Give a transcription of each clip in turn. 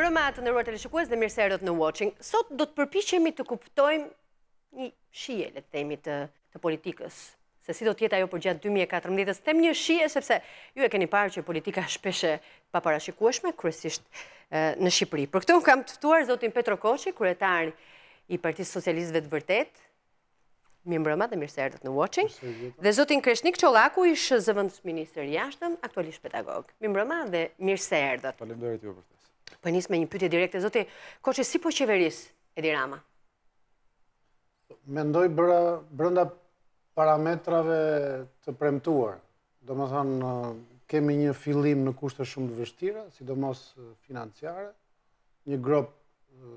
mbrëma të nëruar të lëshëkues dhe mirëse erdhët në watching. Sot do të përpishemi të kuptojmë një shie, le të themi, të politikës, se si do tjetë ajo për gjatë 2014-ës. Tem një shije, sepse ju e keni parë që politika shpeshe paparashikueshme, kërësisht në Shqipëri. Për këtëm kam tëftuar zotin Petro Koqi, kërëtari i Partisë Socialistëve të Vërtet, mi mbrëma dhe mirëse erdhët në watching, dhe zotin Kreshnik Qolaku, ishë zëvëndës minister jashtëm, aktualisht pedagog. Mi mbrëma dhe mirëse erdhët. Palimderit ju për Po e njësë me një pytje direkte, zote, ko që si po qeverisë Edi Rama? Mendoj brënda parametrave të premtuar. Do më thanë, uh, kemi një filim në kushtë shumë të vështira, si do mos uh, financiare, një grobë uh,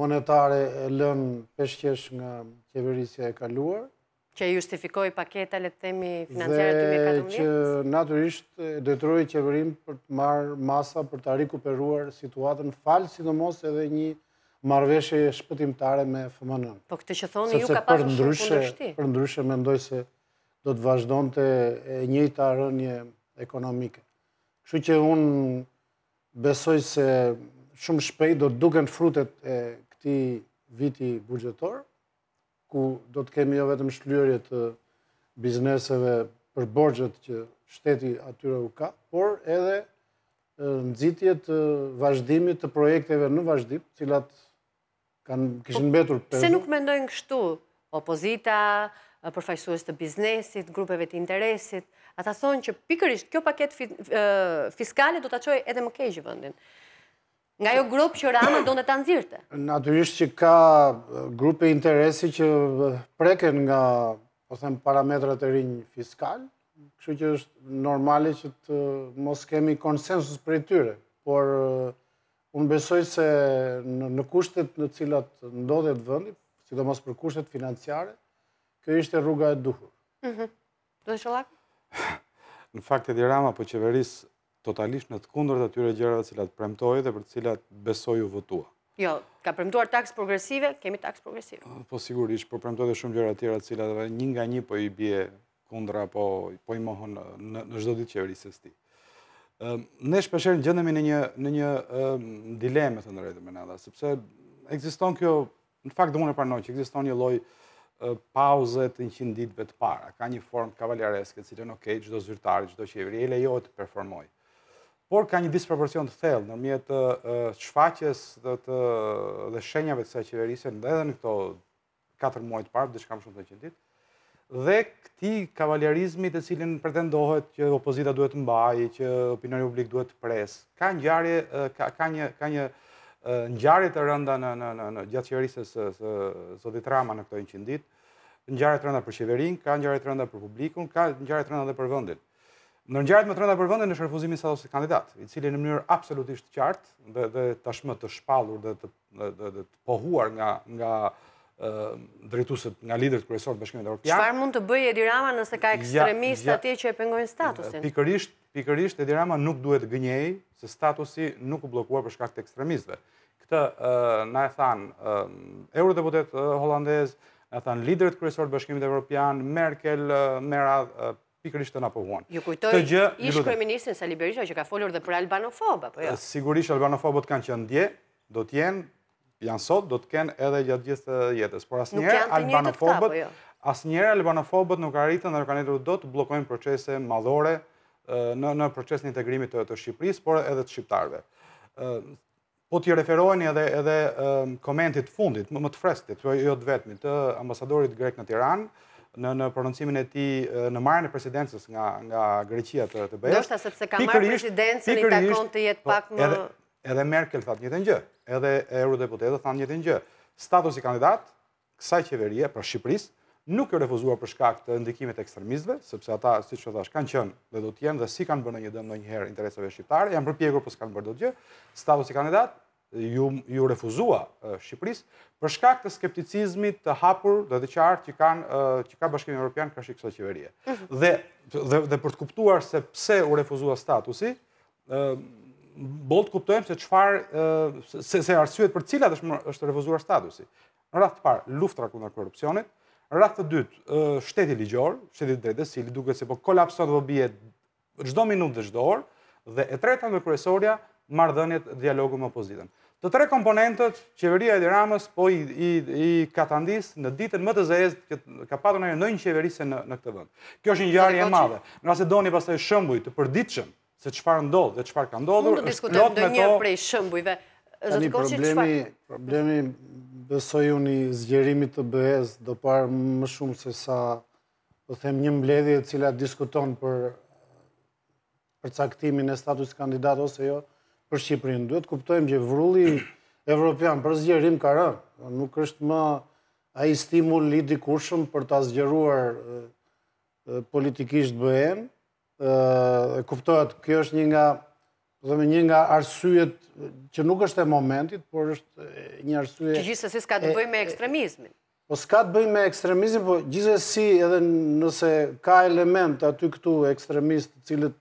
monetare e lënë peshqesh nga qeverisja e kaluar, Që justifikoj paketa, le të themi, financiare 2014? Dhe që naturisht detrujë qeverim për të marrë masa për të rikuperuar situatën falë, sidomos edhe një marveshe shpëtimtare me fëmënën. Po këtë që thoni, ju ka pasur shumë kundërshti. Për ndryshe, me ndoj se do të vazhdojnë të njëjta rënje ekonomike. Kështu që unë besoj se shumë shpejt do të duken frutet e këti viti bugjetorë, ku do të kemi jo vetëm shlyërje të bizneseve për borgjët që shteti atyre u ka, por edhe nëzitje të vazhdimit të projekteve në vazhdim, cilat këshin betur për... Se nuk mendojnë kështu opozita, përfajsues të biznesit, grupeve të interesit, ata thonë që pikërisht kjo paket fiskale do të aqoj edhe më kejgjë vëndin nga jo grupë që Rama do në të nëzirëte? Natyrisht që ka grupe interesi që preken nga po parametrat e rinjë fiskal, kështë që është normali që të mos kemi konsensus për e tyre, por unë besoj se në kushtet në cilat ndodhet vëndi, si do mos për kushtet financiare, kjo ishte rruga e duhur. të mhm. shëllak? Në fakt i rama po qeveris totalisht në të kundër të tyre gjërave cilat premtoj dhe për cilat besoj u votua. Jo, ka premtuar taks progresive, kemi taks progresive. Po sigurisht, po premtoj dhe shumë gjera tjera cilat dhe një nga një po i bje kundër apo po i mohon në shdo ditë qeverisës ti. Ne shpesherë në gjëndemi në një dileme të nërejtë me nada, sepse eksiston kjo, në fakt dhe mune parnoj që eksiston një loj pauze të një qënditve të para. Ka një formë kavaljareske, cilën okej, gjdo zyrtari, gjdo qeveri, e lejo të performojë por ka një disproporcion të thellë në mjetë të dhe shenjave të saj qeverisë, në edhe në këto 4 muajtë parë, dhe shkam shumë të qëndit, dhe këti kavaljerizmi të cilin pretendohet që opozita duhet të mbaji, që opinioni publik duhet të presë, ka një njarje të rënda në gjatë qeverisë së zotit Rama në këto në qëndit, njarje të rënda për qeverin, ka njarje të rënda për publikun, ka njarje të rënda dhe për vëndin. Në ngjarjet më të rënda për vendin në shërfuzimin sa ose kandidat, i cili në mënyrë absolutisht qartë dhe dhe tashmë të shpallur dhe të dhe, dhe të pohuar nga nga drejtuesit nga liderët kryesorë të Bashkimit Evropian. Çfarë mund të bëjë Edi Rama nëse ka ekstremistë ja, ja, atje që e pengojnë statusin? Pikërisht, pikërisht Edi Rama nuk duhet të gënjej se statusi nuk u bllokuar për shkak të ekstremistëve. Këtë uh, na e than uh, eurodeputet uh, holandez, na e than liderët kryesorë të Bashkimit Evropian, Merkel, uh, radhë uh, pikërisht të na provuan. Ju kujtoj ish kryeministin Sali Berisha që ka folur dhe për albanofob apo jo? Sigurisht albanofobët kanë qenë dje, do të jenë janë sot, do të kenë edhe gjatë gjithë të jetës. Por asnjëherë albanofobët po jo. asnjëherë albanofobët nuk arritën dhe nuk kanë ndërtuar të bllokojnë procese madhore në në procesin e integrimit të, të Shqipërisë, por edhe të shqiptarëve. Po ti referoheni edhe edhe komentit fundit, më, të freskët, jo, jo të vetmit, të ambasadorit grek në Tiranë, në prononcimin e ti në marën e presidencës nga Greqia të të bëjës. Nështë, sepse ka marë presidencën i takon të jetë po, pak më... Edhe Merkel thatë një të edhe Euro Deputetë thatë një të njëgjë. Status i kandidatë, kësaj qeveria për Shqipëris, nuk e refuzua për shkak të ndikimet ekstremizve, sepse ata, si që thash, kanë qënë dhe do t'jenë dhe si kanë bërë në një dëmë në njëherë herë shqiptare, janë përpjegur për po s'kanë bërë do t'jë, status i kandidatë, ju refuzua Shqipëris, përshka këtë skepticizmit të hapur dhe dhe qartë që kanë, që ka bashkimin Europian ka shikë kësa qeveria. Mhm. Dhe për të kuptuar se pse u refuzua statusi, bol të kuptojmë se qëfar, se arsyet për cilat është refuzuar statusi. Në ratë të parë, luftra kuna korupcionit, në ratë të dytë, shteti ligjor, shteti drejtësili, duke se po kolapson dhe po bje gjdo minut dhe gjdo orë, dhe e tretan dhe kërësoria, mardhënjet dialogu më opozitën. Të tre komponentët, qeveria e diramës, po i katandis, në ditën më të zezë, ka patur në nëjnë qeverise në këtë vënd. Kjo është një jarë e madhe. Nga se do një pasaj shëmbuj të përditëshëm se qëfar ndodhë dhe qëfar ka ndodhur, është plot me to... Tani problemi bësoj unë i zgjerimit të bëhez do parë më shumë se sa të them një mbledhje cila diskuton për përcaktimin e status kandidat ose jo, për Shqipërinë. Duhet kuptojmë që vrulli evropian për zgjerim ka rënë. Nuk është më ai stimul i dikurshëm për ta zgjeruar politikisht BE-n. Ë kuptohet kjo është një nga do një nga arsyet që nuk është e momentit, por është një arsye... Që gjithës e si s'ka të bëjmë me ekstremizmin. Po s'ka të bëjmë me ekstremizmin, po gjithës si edhe nëse ka element aty këtu ekstremist, cilët,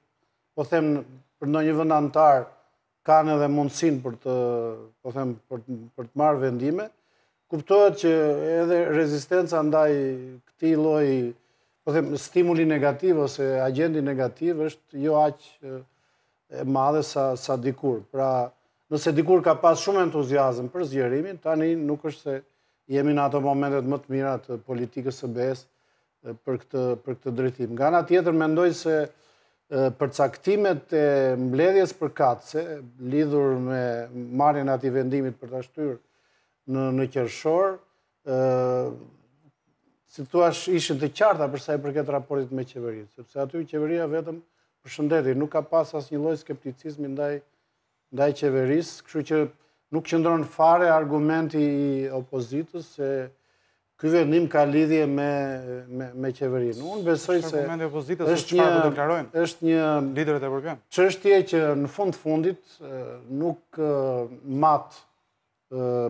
po them, për në një vëndantarë, kanë edhe mundësin për të, po them, për të marrë vendime, kuptohet që edhe rezistenca ndaj këti loj, po them, stimuli negativ ose agendi negativ është jo aqë e madhe sa dikur. Pra, nëse dikur ka pas shumë entuziasm për zgjerimin, tani nuk është se jemi në ato momentet më të mirat politikës e besë për këtë drejtim. Nga nga tjetër, mendoj se përcaktimet e mbledhjes për katëse, lidhur me marjen ati vendimit për të ashtyrë në në kjërëshorë, si të ashtë ishën të qarta përsa e përket raportit me qeverinë, sepse aty qeveria vetëm përshëndetit, nuk ka pas as një loj skepticizmi ndaj qeverisë, këshu që nuk qëndron fare argumenti opozitës se Ky vendim ka lidhje me me me qeverinë. Unë besoj se argumenti opozitës është çfarë do deklarojnë. Është një liderët evropian. Çështje që në fund fundit nuk mat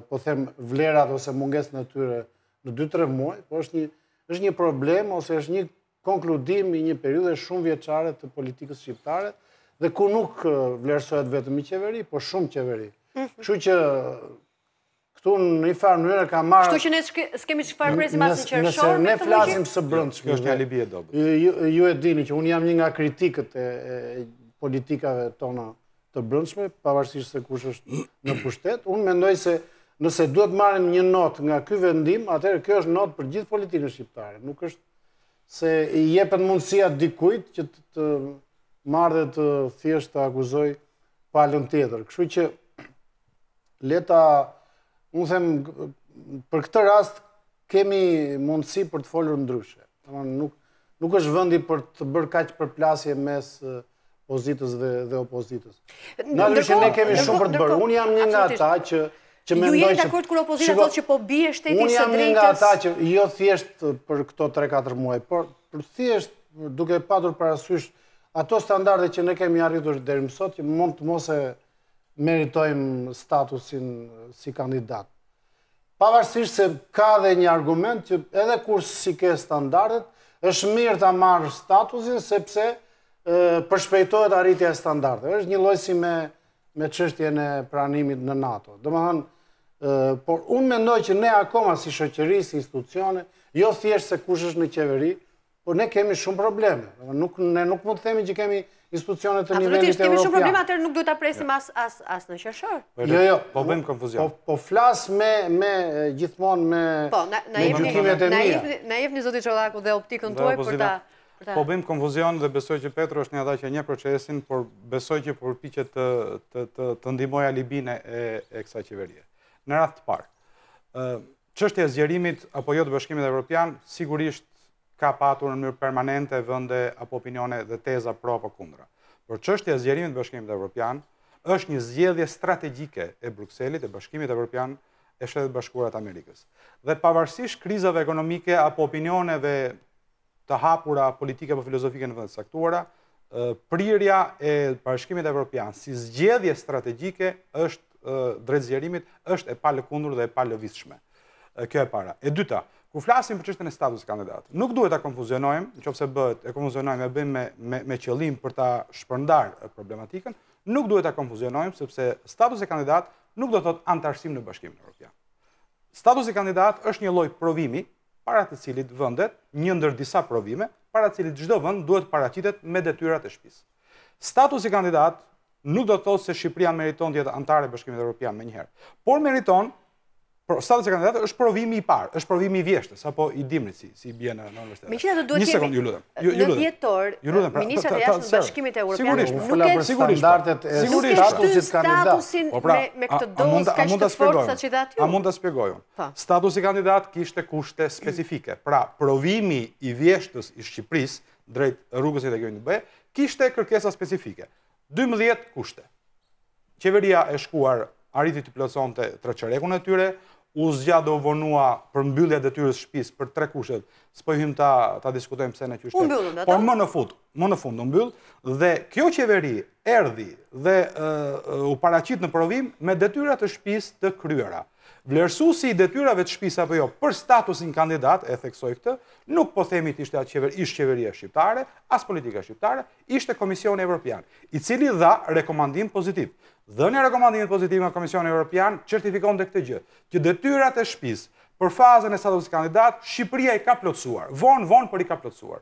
po them vlerat ose mungesën e tyre në 2-3 muaj, por është një është një problem ose është një konkludim i një periudhe shumë vjeçare të politikës shqiptare dhe ku nuk vlerësohet vetëm i qeveri, por shumë qeveri. Mhm. Kështu që këtu në një farë mënyrë ka marrë... Kështu që ne s'kemi që farë brezi në qërëshorë... Nëse ne flasim së brëndshme... është një alibi e dobët. Ju e dini që unë jam një nga kritikët e politikave tona të brëndshme, pavarësisht se kush është në pushtet. Unë mendoj se nëse duhet marrën një notë nga ky vendim, atërë kjo është notë për gjithë politikën shqiptare. Nuk është se i jepet mundësia dikujt që të marrë dhe të thjesht të akuzoj palën tjetër. Kështu që leta unë them, për këtë rast, kemi mundësi për të folur ndryshe. Nuk, nuk është vëndi për të bërë kaqë për plasje mes pozitës dhe, dhe opozitës. Në ndryshë, ne kemi shumë për të bërë. Unë jam një nga ta që... që ju jeni akord kërë kër opozita thotë që po bie shtetit së drejtës? Unë jam një nga ta që jo thjesht për këto 3-4 muaj, por për thjesht duke patur parasysh ato standarde që ne kemi arritur dhe më sot, që mund të mos e meritojmë statusin si kandidat. Pavarësisht se ka dhe një argument që edhe kur si ke standartet, është mirë të marrë statusin sepse përshpejtojt arritja e standartet. është një lojsi me qështje në pranimit në NATO. Dëmë por unë mendoj që ne akoma si shëqëri, si institucione, jo thjesht se kush është në qeveri, por ne kemi shumë probleme. Ne nuk mund të themi që kemi institucionet të nivellit një të Europja. Kemi shumë problema, atër nuk duhet të apresim asë në qërëshorë. Po, jo, jo, po bëjmë konfuzion. Po, po flasë me gjithmonë me gjukimet po, e mija. Na jefë një zoti qëllaku dhe optikën tuaj për ta... Po bëjmë konfuzion dhe besoj që Petru është një adha që një procesin, por besoj që përpi të të ndimoj alibine e kësa qeverje. Në ratë të parë, qështë e zgjerimit apo jo të bëshkimit e Europian, sigurisht ka patur në mënyrë permanente vënde apo opinione dhe teza pro apo kundra. Por çështja e zgjerimit të Bashkimit Evropian është një zgjedhje strategjike e Brukselit, e Bashkimit Evropian, e Shtetit e Bashkuar të Amerikës. Dhe pavarësisht krizave ekonomike apo opinioneve të hapura politike apo filozofike në vendet caktuara, prirja e Bashkimit Evropian si zgjedhje strategjike është drejt zgjerimit është e palëkundur dhe e palëvizshme. Kjo e para. E dyta, ku flasim për çështën e statusit kandidat, Nuk duhet ta konfuzionojmë, nëse bëhet e konfuzionojmë e bëjmë me me me qëllim për ta shpërndar problematikën, nuk duhet ta konfuzionojmë sepse statusi e kandidat nuk do të thotë antarësim në bashkimin evropian. Statusi e kandidat është një lloj provimi para të cilit vendet një ndër disa provime, para të cilit çdo vend duhet paraqitet me detyrat e shtëpisë. Statusi e kandidat nuk do të thotë se Shqipëria meriton të jetë antare e bashkimit evropian njëherë, por meriton Por status e kandidatë është provimi i parë, është provimi i vjeshtës, apo i dimrit si i bje në universitet. Me qita të duhet kemi, në vjetor, Ministrat e pra, pra, Jashtë të Bashkimit e Europianë, nuk e standartet e statusit kandidat. Nuk e shty statusin po, pra, me këtë dozë, kështë të sa që dhe aty? A mund të spjegojnë. Po. Status i kandidatë kishte kushte specifike. Pra, provimi i vjeshtës i Shqipëris, drejt rrugës i dhe gjojnë të bëje, kishte kërkesa specifike. 12 kushte. Qeveria e shkuar arriti të plëson të treqerekun e tyre, u zgja dhe u vonua për mbyllja dhe shpis për tre kushet, së pëjhim ta diskutojmë pëse në qështë. U mbyllën dhe ta? Por më në fund, më në fund u mbyllë, dhe kjo qeveri erdi dhe u paracit në provim me detyrat të shpis të kryera. Vlerësu si i detyrave të shpis apo jo për statusin kandidat, e theksoj këtë, nuk po themit ishte atë qeveri, ishte qeveria shqiptare, as politika shqiptare, ishte Komisioni Evropian, i cili dha rekomandim pozitiv dhe e rekomandimit pozitiv nga Komisioni Europian, qertifikon dhe këtë gjë, që detyrat e shpis për fazën e sadovës kandidat, Shqipëria i ka plotësuar, vonë, vonë, për i ka plotësuar.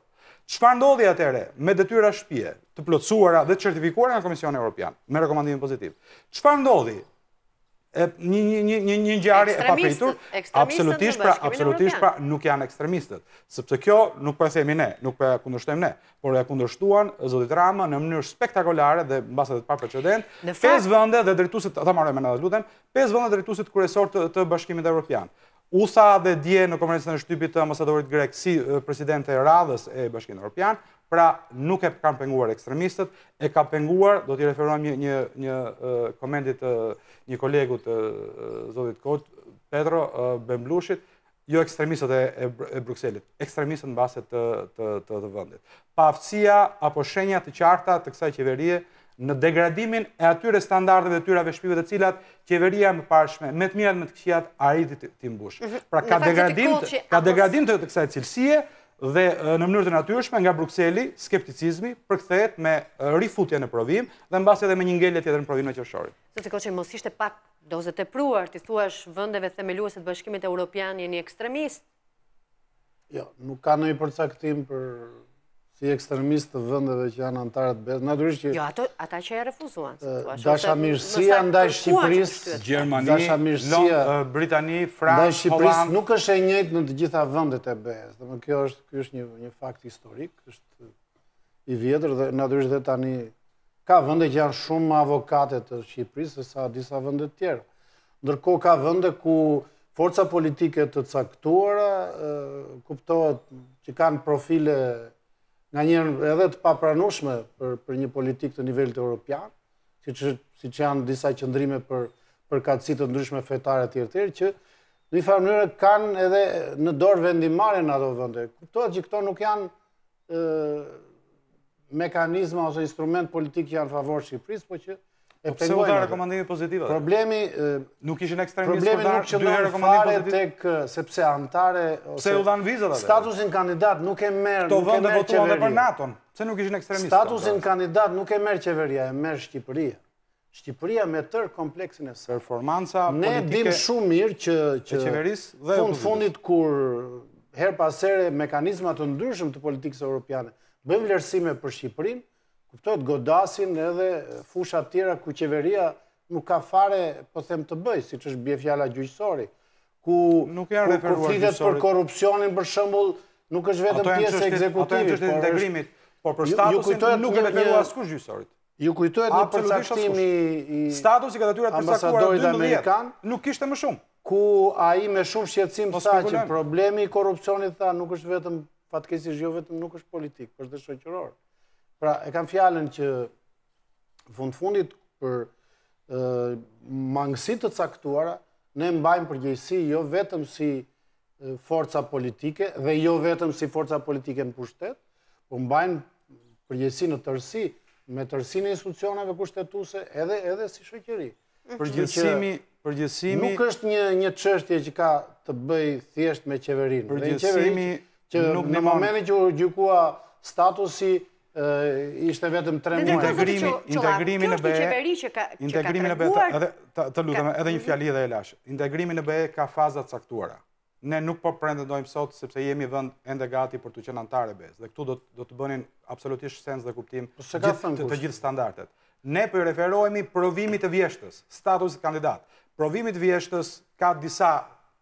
Qëfar ndodhi atere me detyra shpje të plotësuara dhe qertifikuar nga Komisioni Europian, me rekomandimit pozitiv? Qëfar ndodhi një një gjari e papritur. Pra, absolutisht, pra, absolutisht, pra, nuk janë ekstremistët. Sëpse kjo nuk për po e themi ne, nuk për po e kundërshtem ne, por e kundërshtuan Zotit Rama në mënyrë spektakolare dhe në basët e pa precedent, 5 vënde dhe drejtusit, ta marrë e menadat, lutem, 5 vënde drejtusit kërësor të bashkimit e Europianë. USA dhe dje në konferencën e shtypit të ambasadorit grek si president e radhës e bashkinë Europian, pra nuk e kam penguar ekstremistët, e kam penguar, do t'i referuam një, një, një kolegu një kolegut Zodit Kot, Petro Bemblushit, jo ekstremistët e, e, Bruxellit, ekstremistët në baset të, të, të, vëndit. Pa apo shenja të qarta të kësaj qeverie, në degradimin e atyre standardeve dhe tyrave shpive të cilat qeveria më pashme, me të mirat, me të këshjat, a i të tim mhm. Pra ka degradim të, ka degradim të, kësaj cilësie dhe në mënyrë të natyrshme nga Brukseli, skepticizmi përkthehet me rifutje në provim dhe mbas edhe me një ngelje tjetër në provimin e qershorit. Sepse koçi mos ishte pak dozë të pruar, ti thua vendeve themeluese të Bashkimit Evropian jeni ekstremist. Jo, nuk ka ndonjë përcaktim për, për si ekstremistë të vëndeve që janë antarët besë, në dërishë që... Jo, ata që e refuzuan. Dasha mirësia, ndaj Shqipëris, Gjermani, Britani, Fransë, Hollandë... Ndaj Shqipëris nuk është e njëjtë në të gjitha vëndet e besë. Dhe më kjo është një fakt historik, është i vjetër dhe në dërishë dhe tani... Ka vënde që janë shumë avokatet të Shqipëris e sa disa vëndet tjera. Ndërko ka vënde ku forca politike të caktuara kuptohet që kanë profile nga njërën edhe të papranushme për një politikë të nivellit e Europian, si që janë disa qëndrime për katsit të ndryshme fetare të tjerë tjerë, që në i farë mënyre kanë edhe në dorë vendimare në ato vënde. Këto që këto nuk janë mekanizma ose instrument politikë që janë favor Shqipëris, po që e përse po u dha rekomandime pozitive? Problemi nuk ishin ekstremistë, problemi po nuk që dy rekomandime pozitive tek sepse antare ose pse u dhan vizat atë? Statusin kandidat nuk e merr, nuk e merr qeveria. Për NATO-n, pse nuk ishin ekstremistë? Statusin kandidat nuk e merr qeveria, e merr Shqipëria. Shqipëria me tërë kompleksin e sërë. performanca politike. Ne dim shumë mirë që që qeverisë dhe fund fundit kur her pas here mekanizma të ndryshëm të politikës europiane vlerësime për Shqipërinë, kuptojt godasin edhe fushat tjera ku qeveria nuk ka fare, po them të bëj, si që është bje fjala gjyqësori, ku konfliktet për korupcionin për shëmbull nuk është vetëm pjesë e ekzekutivit. Ato e në integrimit, por për statusin nuk e me fjallu asku gjyqësorit. Ju kujtojt një përcaktimi i ambasadorit Amerikan, nuk ishte më shumë. Ku a i me shumë shqecim tha që problemi i korupcionit tha nuk është vetëm, fatkesi zhjo vetëm nuk është politikë, është dhe shëqërorë. Pra, e kam fjallën që fund fundit për mangësit të caktuara, ne mbajmë përgjëjsi jo vetëm si forca politike dhe jo vetëm si forca politike në pushtet, po mbajmë përgjëjsi në tërsi, me tërsi në institucionave kushtetuse edhe si shëkjeri. Mhm. Përgjësimi... Nuk është një qështje që ka të bëjë thjesht me qeverinë. Përgjësimi nuk në mëmeni që gjukua statusi ishte vetëm 3 muaj. Integrimi, integrimi në BE. Integrimi në BE. Edhe të lutem, edhe një fjali dhe e lash. Integrimi në BE ka faza të caktuara. Ne nuk po pretendojmë sot sepse jemi vend ende gati për të qenë anëtarë BE. Dhe këtu do të do të bënin absolutisht sens dhe kuptim po të gjithë standardet. Ne po i referohemi provimit të vjeshtës, statusi kandidat. Provimit të vjeshtës ka disa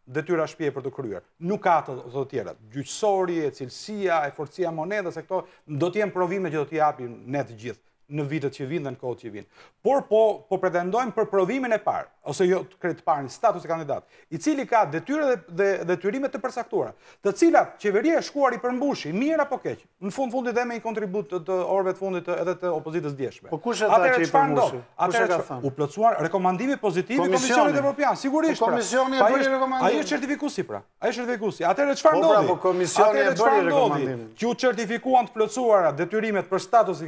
detyra shpije për të kryer. Nuk ka të dhe tjera. Gjyqësori, cilësia, e forësia monedës, e këto, do t'jem provime që do t'japim ne të gjithë në vitët që vinë dhe në kohët që vinë. Por po, po pretendojmë për provimin e parë, ose jo kretë parë në status e kandidat, i cili ka detyre dhe detyrimet të përsaktura, të cilat qeveria e shkuar i përmbushi, mirë apo keqë, në fund fundit dhe me i kontribut të orve të fundit edhe të opozitës djeshme. Po e ta që i përmbushi? Kushe ka thënë? U plëcuar rekomandimi pozitivi Komisionit Evropian, sigurisht pra. Komisioni e bëri rekomandimi. A i është certifikusi pra. A i është certifikusi. A tërre po, ndodhi? Po, po komisioni e bëri rekomandimi. Që u certifikuan të plëcuar detyrimet për status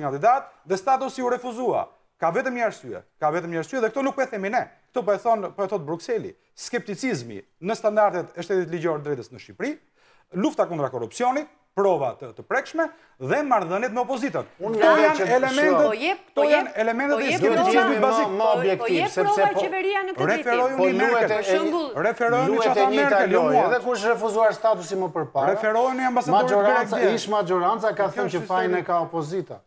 shtatë ose u refuzua. Ka vetëm një arsye, ka vetëm një arsye dhe këto nuk po e themi ne. Këto po e thon po e thot Brukseli. Skepticizmi në standardet e shtetit ligjor drejtës në Shqipëri, lufta kundra korrupsionit, prova të të prekshme dhe marrëdhëniet me opozitën. Këto janë elementet? Po këto po janë elementë të po skepticizmit bazik, më objektiv, sepse po qeveria në këtë ditë. Po ju nuk për shembull, referohen çfarë tha Merkel, jo, edhe kush refuzuar statusi më përpara. Referohen ambasadorët e Greqisë, ish majoranca ka thënë që fajin e ka opozita.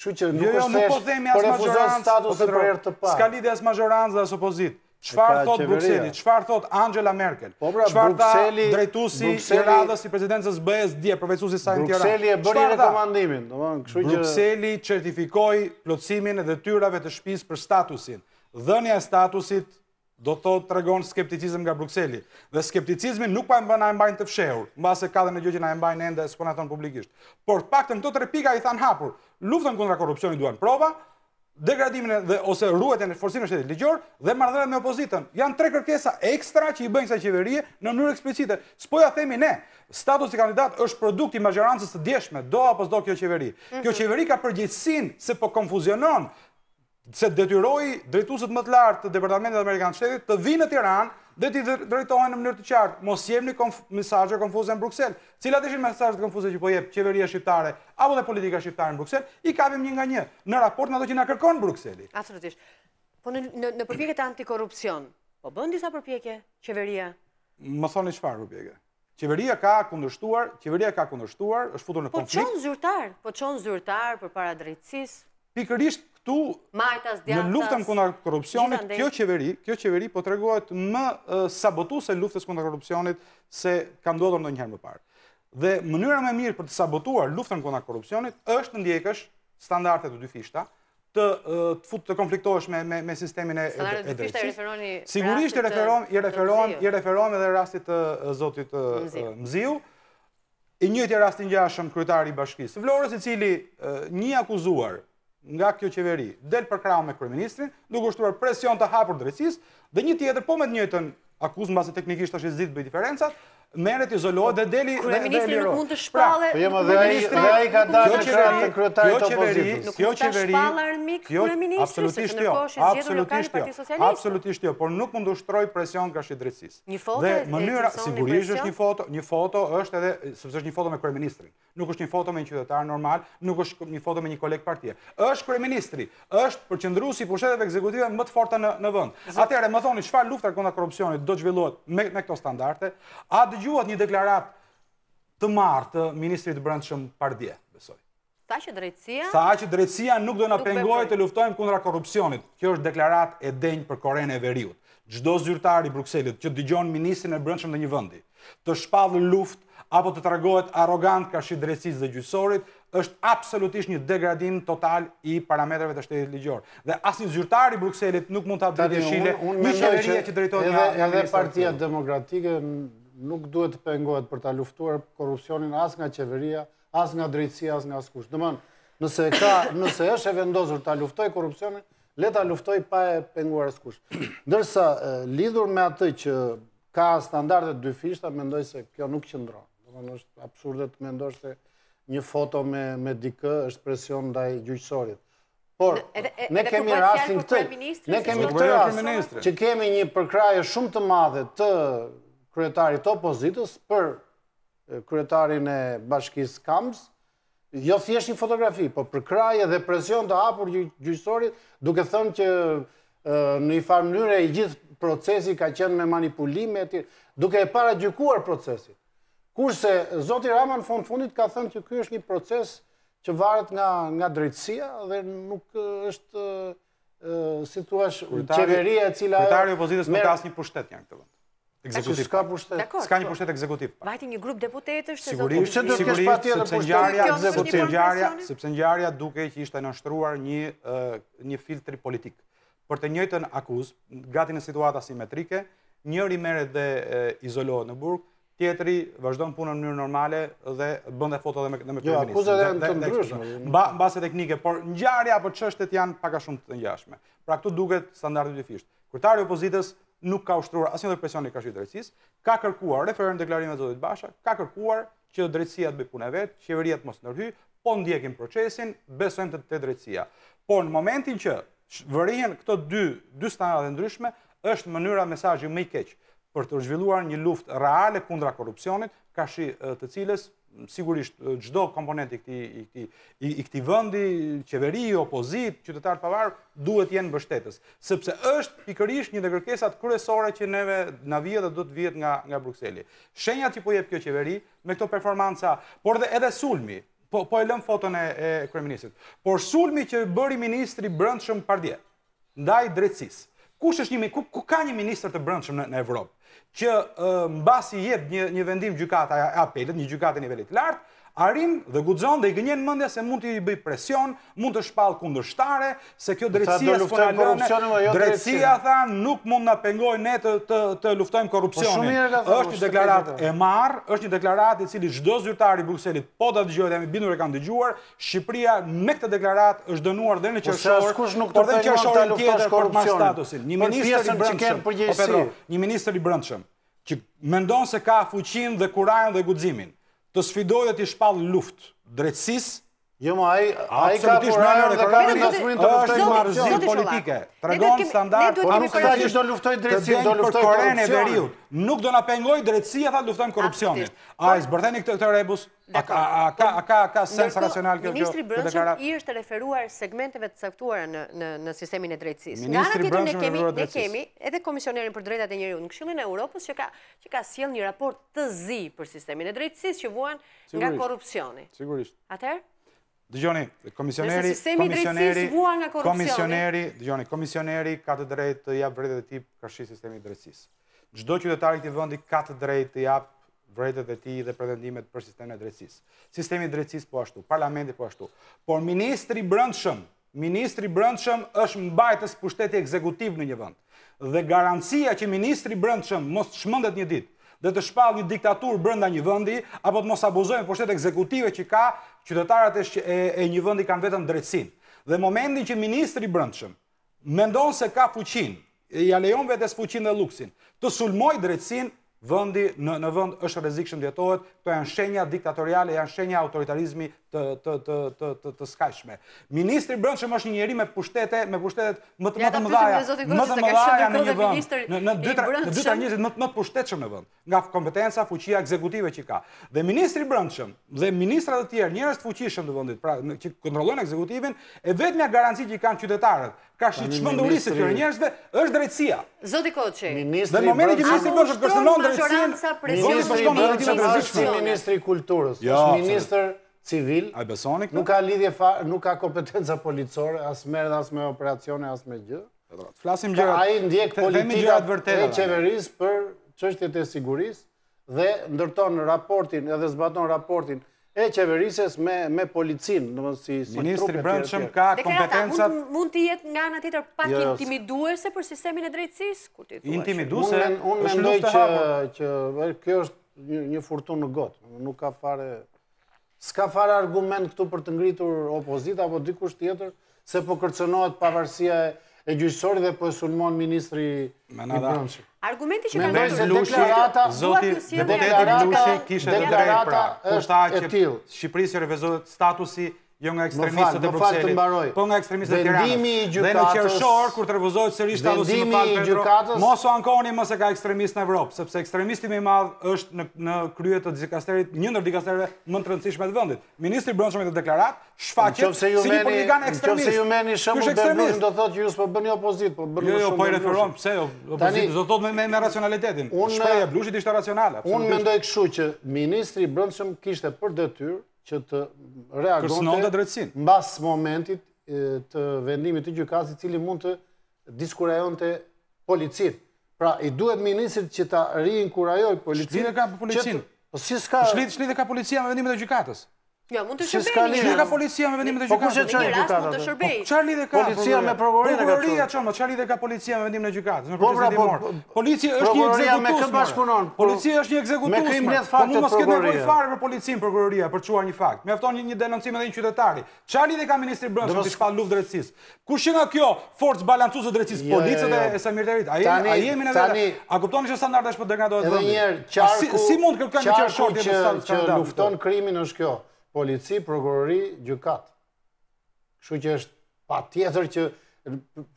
Që që jo, nuk jo, është po thesh për refuzon status e për herë të parë. Ska lidhje as majorans dhe as opozit. Çfarë thot Bruxelli, Çfarë thot Angela Merkel, qfar po, pra, ta drejtusi i radhës i prezidencës bëhes dje, i sajnë tjera. Bruxelli e bëri rekomandimin. Bruxelli certifikoj plotësimin dhe tyrave të shpis për statusin. Dhenja statusit do thot të regon skepticizm nga Bruxelli. Dhe skepticizmi nuk pa e mbëna e mbajnë të fshehur, në base ka dhe në gjyë që na e mbajnë ende e sponaton publikisht. Por pak të në të tre pika i than hapur, luftën kundra korupcioni duan prova, degradimin dhe ose ruetjen e forcës së shtetit ligjor dhe marrëdhënia me opozitën. Janë tre kërkesa ekstra që i bëjnë sa qeverie në mënyrë eksplicite. S'po ja themi ne, statusi kandidat është produkt i majorancës së djeshme, do apo s'do kjo qeveri. Mhm. Kjo qeveri ka përgjegjësinë se po konfuzionon se detyroi drejtuesët më të lartë të Departamentit Amerikan të Shtetit të vinë në Tiranë dhe ti drejtohen në mënyrë të qartë. Mos jemi një mesazhe konfuze në Bruksel. Cilat ishin mesazhet konfuze që po jep qeveria shqiptare apo dhe politika shqiptare në Bruksel? I kapim një nga një në raport me ato që na kërkon Brukseli. Absolutisht. Po në në, përpjekje të antikorrupsion, po bën disa përpjekje qeveria. Më thoni çfarë përpjekje? Qeveria ka kundërshtuar, qeveria ka kundërshtuar, është futur në po konflikt. Po çon zyrtar, po çon zyrtar për para drejtësisë. Pikërisht këtu në luftën kundra korupcionit, kjo qeveri, kjo qeveri po të reguat më sabotu se luftës kundra korupcionit se ka ndodur në njëherë më parë. Dhe mënyra me mirë për të sabotuar luftën kundra korupcionit është në ndjekësh standartet të dy fishta, të futë të me sistemin e drejtësit. Sigurisht i referon, i i referon edhe rastit të zotit mziu. I njëti rastin gjashëm, kryetari i bashkisë. Vlorës i cili një akuzuar nga kjo qeveri del për krau me kryeministrin, duke ushtruar presion të hapur drejtësisë dhe një tjetër po me të njëjtën akuzë mbasi teknikisht tash e zidë bëj diferencat, merët izolohet dhe deli rrë. ministri nuk mund të pra, shpallë, po jo, jo jo nuk mund të shpallë, nuk mund të shpallë, nuk mund të shpallë, nuk mund të shpallë, nuk mund të shpallë armik kryeministri, se që në poshë zjedur lokali parti Absolutisht jo, por nuk mund të ushtroj presion kërë shqidrecis. Një foto dhe të sonë presion? Sigurisht është një foto, një foto është edhe, sëpës është një foto me kryeministrin. Nuk është një foto me një qytetar normal, nuk është një foto me një kolegë partije. është kryeministri, është përqendru si pusheteve ekzekutive më të forta në vënd. Atere, më thoni, qëfar lufta kënda korupcionit do të zhvillohet me këto standarte? A të një deklarat të marrë të Ministrit Brëndshëm Pardje, besoj. Tha që drejtësia... Tha që drejtësia nuk do në pengoj të luftojmë kundra korupcionit. Kjo është deklarat e denjë për korene e veriut. Gjdo zyrtar i Bruxellit që të digjonë Ministrin e Brëndshëm në një vëndi, të shpadhë luft, apo të tragojt arogant ka shqit dhe gjysorit, është absolutisht një degradim total i parametreve të shtetit ligjor. Dhe asë zyrtar i Bruxellit nuk mund të abdhë një qëveria që drejtojt nga... Edhe partia demokratike nuk duhet të pengohet për ta luftuar korupcionin as nga qeveria, as nga drejtësia, as nga askush. Dëmën, nëse ka, nëse është e vendosur ta luftoj korupcionin, le ta luftoj pa e penguar askush. Ndërsa lidhur me atë që ka standarde dyfishta, mendoj se kjo nuk qëndron. Dëmën, është absurde të mendosh se një foto me me dikë është presion ndaj gjyqësorit. Por ne kemi rastin këtu. Ne kemi këtu rastin që kemi një përkrahje shumë të madhe të kryetari të opozitës për kryetarin e bashkis Kams, jo thjesht një fotografi, po për kraje dhe presion të apur gjyqësorit, duke thënë që në i farë mënyre i gjithë procesi ka qenë me manipulime, duke e para gjykuar procesit. Kurse, Zoti Rama në fund fundit ka thënë që kjo është një proces që varet nga drejtsia dhe nuk është situash qeveria e cila... Kryetari opozitës nuk ka asë një pushtet një në këtë vëndë ekzekutiv. Ska një po. pushtet ekzekutiv. Vajti një grup deputetës, sigurisht, sigurisht, sepse ngjarja ekzekutiv, sepse ngjarja duke që ishte nënshtruar një një filtri politik. Për të njëjtën akuzë, gati në situata simetrike, njëri merret dhe izolohet në burg, tjetri vazhdon punën në mënyrë normale dhe bën dhe foto dhe me jo, kryeministin. Jo, akuzat janë të ndryshme. Mbase teknike, por ngjarja apo çështet janë pak a shumë të ngjashme. Pra këtu duket standardi dyfisht. Kryetari i opozitës nuk ka ushtruar asnjë lloj presioni ka drejtësisë, ka kërkuar referendum deklarimi e Zotit Basha, ka kërkuar që të drejtësia të bëj punën vet, qeveria të mos ndërhy, po ndjekim procesin, besojmë te te drejtësia. Po në momentin që vërihen këto dy dy stana të ndryshme, është mënyra mesazhi më i keq për të zhvilluar një luftë reale kundra korrupsionit, ka shi të cilës sigurisht gjdo komponent i këti vëndi, qeveri, opozit, qytetar pavarë, duhet jenë bështetës. Sëpse është pikërish një dhe kërkesat kërësore që neve në vijet dhe duhet vijet nga Bruxelli. Shenja që i pojep kjo qeveri me këto performansa, por dhe edhe sulmi, po, po e lëmë foton e kërëministrit, por sulmi që bëri ministri brëndshëm pardje, ndaj drecis. Kush është një, ku ka një ministrë të brëndshëm në Evropë? që mbasi jep një një vendim gjykata e apelit një gjykate në nivel lartë arim dhe gudzon dhe i gënjen mendja se mund të i bëj presion, mund të shpall kundërshtare, se kjo drejtësia s'ka korrupsionin, jo drejtësia tha nuk mund na pengoj ne të të, luftojmë po korrupsionin. Është një deklaratë e marë, është një deklaratë i cili çdo zyrtar i Brukselit po ta dëgjohet e i bindur e kam dëgjuar, Shqipëria me këtë deklaratë është dënuar dhe në po qershor, por dhe në qershor tjetër për ma statusin. Po një ministër i brëndshëm, një ministër i brëndshëm, që mendon se ka fuqinë dhe kurajën dhe guximin të sfidoje të shpallë luft drejtësisë Jo, ma, a i ka për dhe ka për një të luftoj më arëzit politike. Tregon regonë standart, a nuk të regjish do luftoj drecësia, do luftoj korupcionit. Nuk do nga pengoj drecësia, tha luftoj korupcionit. A i zbërtheni këtë këtë rebus, a ka sens racional kërgjo? Ministri Brëndshëm i është referuar segmenteve të saktuara në sistemin e drecësis. Nga në tjetër ne kemi, ne kemi, edhe komisionerin për drejta të njëri unë në këshillin e Europës, që ka sjell një raport të zi për sistemin e drecësis që vuan nga korupcionit. Sigurisht. Atëherë? Dëgjoni, komisioneri... Nëse sistemi drejtësis vua nga korupcioni. Komisioneri, dëgjoni, komisioneri ka të drejtë të japë vrejtet e ti kërshi sistemi drejtësis. Gjdo qytetarë këti vëndi ka të drejtë të japë vrejtet e ti dhe pretendimet për sistemi drejtësis. Sistemi drejtësis po ashtu, parlamenti po ashtu. Por ministri brëndshëm, ministri brëndshëm është mbajtës pushteti ekzekutiv në një vënd. Dhe garancia që ministri brëndshëm mos të shmëndet një ditë, dhe të shpalë një diktaturë brënda një vëndi, apo të mos abuzojnë për ekzekutive që ka, qytetarët e, e, një vëndi kanë vetën drejtsin. Dhe momentin që ministri brëndshëm mendon se ka fuqin, i alejon vetës fuqin dhe luksin, të sulmoj drejtsin, vëndi në, në vënd është rezikshën djetohet, të janë shenja diktatoriale, janë shenja autoritarizmi të të skajshme. Ministri Brëndshëm është një njeri me pushtete me pushtetet më të më të mëdhaja më të mëdhaja në një vënd në dytra njëzit më të më të pushtetëshëm në vënd nga kompetenca, fuqia, ekzekutive që ka dhe Ministri Brëndshëm dhe Ministrat të tjerë njërës të fuqishëm pra, në vëndit që kontrollojnë ekzekutivin e vetë mja garanci që i kanë qytetarët ka shi që mëndurisit të njërësve është drejtsia Zoti Koqe dhe në momenti që Ministri Brëndshëm kërstënon drejtsin Ministri Brëndshëm Kulturës është Ministr civil, nuk ka lidhje farë, nuk ka kompetenza policore, as merë dhe as me operacione, as me gjë. Flasim A i ndjek politikat e qeveris për qështjet e siguris dhe ndërton raportin edhe zbaton raportin e qeverises me policin. Ministri Brëndshëm ka kompetencat... mund të jetë nga në tjetër pak intimiduese për sistemin e drejtsis? Intimiduese? Unë mendoj që kjo është një furtun në gotë. Nuk ka fare ska far argument këtu për të ngritur opozita apo dikush tjetër se po kërcënohet pavarësia e gjyqësori dhe po sulmon ministri i Brendshëm argumenti që kanë dhënë deklarata zotë ne botë etike kishe drejtëra posta që Shqipërisë rezervohet statusi jo nga ekstremistët e Bruxelles, po nga ekstremistët e Tiranës. Dhe në Qershor kur trevozohet sërish ta dosin në fakt të Europës. Mos u ankoni mos e ka ekstremist në Evropë, sepse ekstremisti më i madh është në në krye të dikasterit, një ndër dikasterëve më të rëndësishme të vendit. Ministri i Brendshëm i ka deklaruar, shfaqet se nëse ju meni, nëse ju meni shumë të mundshëm do thotë që ju s'po bëni opozit, po bëni jo, jo, shumë. Jo, po i referon pse jo, opozit, do thotë me me racionalitetin. Shpreh e blushit ishte racionale. Unë mendoj kështu që ministri i Brendshëm kishte për detyrë që të reagonte në basë momentit të vendimit të gjukasi cili mund të diskurajon të policin. Pra, i duhet minisit që ta rinë kurajoj policin. Shlite ka policin. Po, Shlite ka policia me vendimit të gjykatës? Ja, jo, mund të shërbej. Si ka policia me vendimin e gjykatës? Po kush e çon gjykatën? Po çfarë lidhë ka? Policia me prokurorinë Prokuroria çon, çfarë lidhë ka policia me vendimin e gjykatës? Me po, pra, procesin dimor. Po, policia është një ekzekutues. Policia është një ekzekutues. Me krim lidh fakte. Po mos ketë nevojë fare për policin, prokuroria për të çuar një fakt. Mjafton një, denoncim edhe një qytetari. Çfarë lidhë ka ministri i Brendshëm të shpall luftë drejtësisë? Kush nga kjo forcë balancuese drejtësisë, jo, jo, policët e Samirterit? Ai ai jemi ne? A kuptoni se standardi është po degradohet vetëm? Edhe një herë, çfarë si mund kërkojmë që shorti të standardit? Që lufton krimin është kjo polici, prokurori, gjukat. Kështu që është pa tjetër që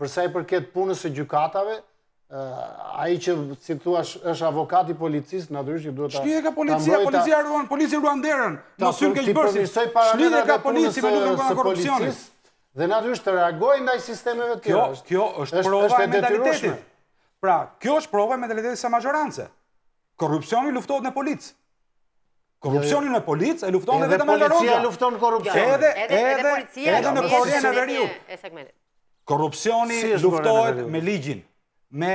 përsa i përket punës e gjukatave, eh, i që si thua, është avokati policis, në dërysh që duhet të... Shlidhe ka policia, policia rruan, polici rruan derën, në synë ke qëbërsi, shlidhe ka polici me nukën kërën korupcionis. Dhe në dërysh të reagojnë nga i sistemeve të tjera. Kjo është prova e mentalitetit. Pra, kjo është prova e mentalitetit sa majorance. Korupcioni luftohet në policë. Korupcionin me policë e lufton edhe me lëronja. Edhe policia lufton korupcionin. Edhe edhe policia edhe në korien e veriu. Korupcioni luftohet me ligjin, me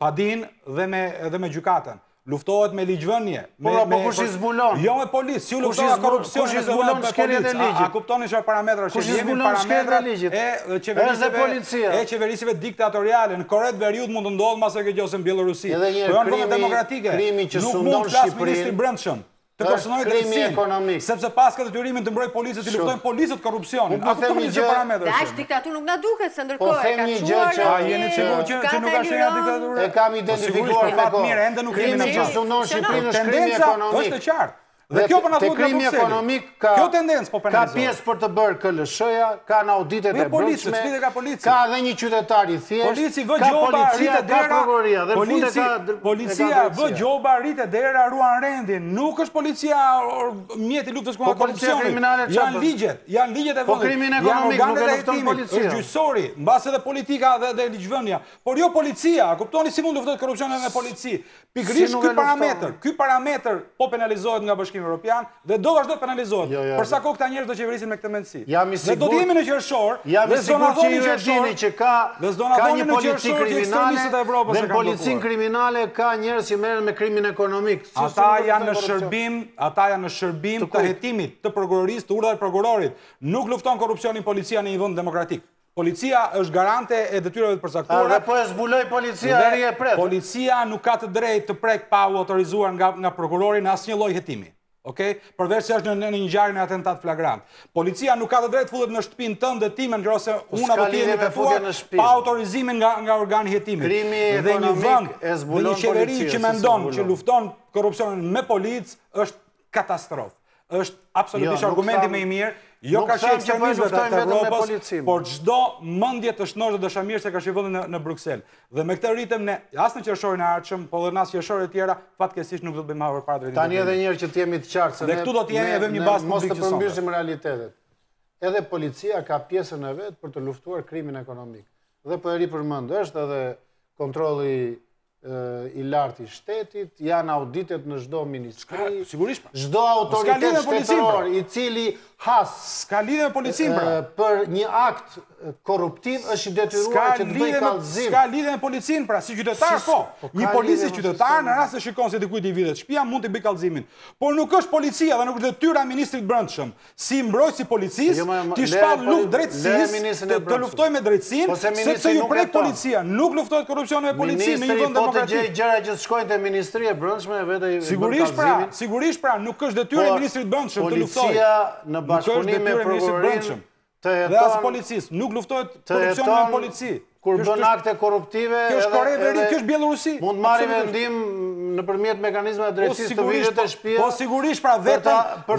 padin dhe me edhe me gjykatën. Luftohet me ligjvënje. Por, po, pra, po kush i zbulon? Jo me policë, si luftohet korupcioni me zbulon shkeljet e ligjit. A kuptoni çfarë parametra që jemi parametra e qeverisëve e qeverisëve diktatoriale në Korret Veriut mund të ndodhë mase që gjose në Bielorusi. Po janë vende demokratike. Krimi që sundon Shqipërinë. Nuk mund të flas ministri brendshëm të personalit të rësi, sepse pas këtë të tyrimin të mbroj polisët të luftojnë polisët korupcionin, po po a këtë një që parametrë shumë. Po them një që jeni që nuk ashtë një nga diktaturë, e kam identifikuar po me e ka identifikuar me kërë, e kam identifikuar me kërë, e kam identifikuar me e kam identifikuar me e kam identifikuar me e kam identifikuar me Dhe kjo për në thotë nga Bruxelli. Kjo tendencë po, Ka pjesë për të bërë këllëshëja, ka në auditet e brëndshme, ka dhe një qytetari thjesht, ka policia, ka prokuroria, dhe fundet ka... Policia vë gjoba, rritë e dera, ruan rendin. Nuk është policia mjeti luftës kënë po korupcioni. Janë po- ligjet, janë ligjet e vëndin. Po krimin ekonomik nuk e lefton policia. është gjysori, në base dhe politika dhe ligjvënja. Por jo policia, kuptoni si mund luftët korupcioni me polici. Pikrish këj parametr, këj parametr po penalizohet nga bashkimi Europian dhe do vazhdo të penalizohet. Jo, jo, Përsa jo. kohë këta njerës do qeverisin me këtë mendësi. Dhe do t'jemi në qërëshor, dhe në qërëshor, ka një policin Evropës dhe në policin kriminale ka njerës që merën me krimin ekonomik. Ata janë në shërbim, ata janë në shërbim të jetimit, të prokurorist, të urdhër prokurorit. Nuk lufton korupcionin policia në i vënd demokratik. Policia është garante e detyreve të dhe Po e zbuloj policia e rje pretë. Policia nuk ka të drejt të prek pa u autorizuar nga prokurorin asë një loj jetimi. Ok? Përveç se është në një ngjarje në atentat flagrant. Policia nuk ka të drejtë futet në shtëpinë tënde tim nëse unë apo ti jemi të në shtëpi pa autorizimin nga nga organi hetimit. Krimi dhe një vend e zbulon një qeveri policia, që mendon si që lufton korrupsionin me policë është katastrofë. Është absolutisht jo, argumenti më i mirë. Jo ka shqipë që një luftojnë vetëm me policinë. Por gjdo mëndje të shnojnë dhe dëshamirë se ka shqipë vëndë në Bruxelles. Dhe me këtë rritëm ne, asë në qërëshorin e arqëm, po dhe nasë qërëshorin e tjera, patë nuk do të bëjmë avër parë dhe vëndë. Ta një edhe njerë që të jemi të qartë, dhe këtu do të jemi e vëmë një basë të bëjmë realitetet. Edhe policia ka pjesën e në për të basë në bëjmë një basë i lartë i shtetit, janë auditet në çdo ministri. Sigurisht. Çdo autoritet shtetëror pra. i cili hasë lidhje me pra. për një akt korruptiv është i detyruar që të bëjë kalëzim. Ska lidhe me policin, pra si qytetar, po, po. Një polici qytetar në rrasë të shikon se dikujt i vidhet shpia, mund të bëjë kallëzimin Por nuk është policia dhe nuk është detyra ministrit brëndshëm. Si mbrojt si policis, të shpalë luft drejtsis, të luftoj me drejtsinë, po se të ju prejt policia. Nuk luftojt korupcion me policinë, me një vënd demokrati. Ministri po të gjej gjera që të shkojnë të ministri e brëndshme, Dhe asë policisë, nuk luftojt korupcion me polici. Kur bën akte korruptive... Kjo është kore veri, kjo është bjellurusi. Mund marri vendim në përmjet mekanizme e drejtsis të vijet e shpia... Po sigurisht pra vetëm...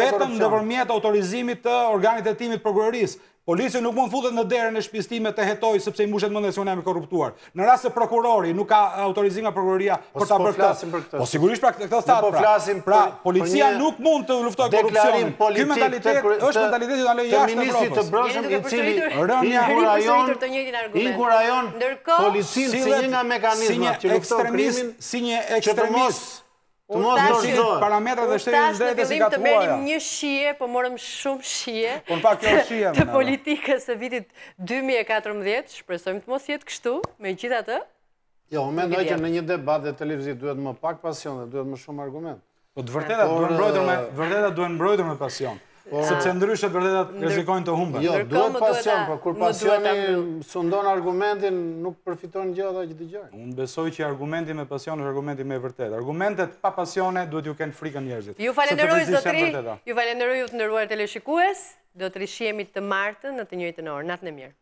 Vetëm në përmjet autorizimit të organit e timit përgërëris. Polisi nuk mund futet në derën e shpistime të hetoj sepse i mbushet mendja se unë jam i korruptuar. Në rast se prokurori nuk ka autorizim nga prokuroria po për ta bërë këtë. Po sigurisht pra këtë thatë. Po pra. flasim pra policia nuk mund të luftojë korrupsionin. Ky mentalitet është mentaliteti që lejon jashtë ministri të brendshëm i cili rënja në rajon inkur rajon policinë si një nga mekanizmat që lufton krimin si një ekstremist Të mos në shizohet. Parametra dhe shtetë në dretë e si ka të uaja. Të menim një shie, po morëm shumë shie. Po në pak kjo shie. Të politikës e vitit 2014, shpresojmë të mos jetë kështu, me gjitha të. Jo, me ndoj që në një debat dhe televizit duhet më pak pasion dhe duhet më shumë argument. Po të vërtetat duhet më brojtër me pasion. Po, Së të ndryshet vërdetat rezikojnë të humbën. Jo, duhet pasion, për kur pasioni sundon argumentin, nuk përfiton një gjitha që të gjërë. Unë besoj që argumenti me pasion është argumenti me vërdet. Argumentet pa pasione duhet ju kënë frikën njerëzit. Ju falenderoj, zotri, ju falenderoj ju të nërruar të leshikues, do të rishiemi të martën në të njëjtë në orë. Natë në mirë.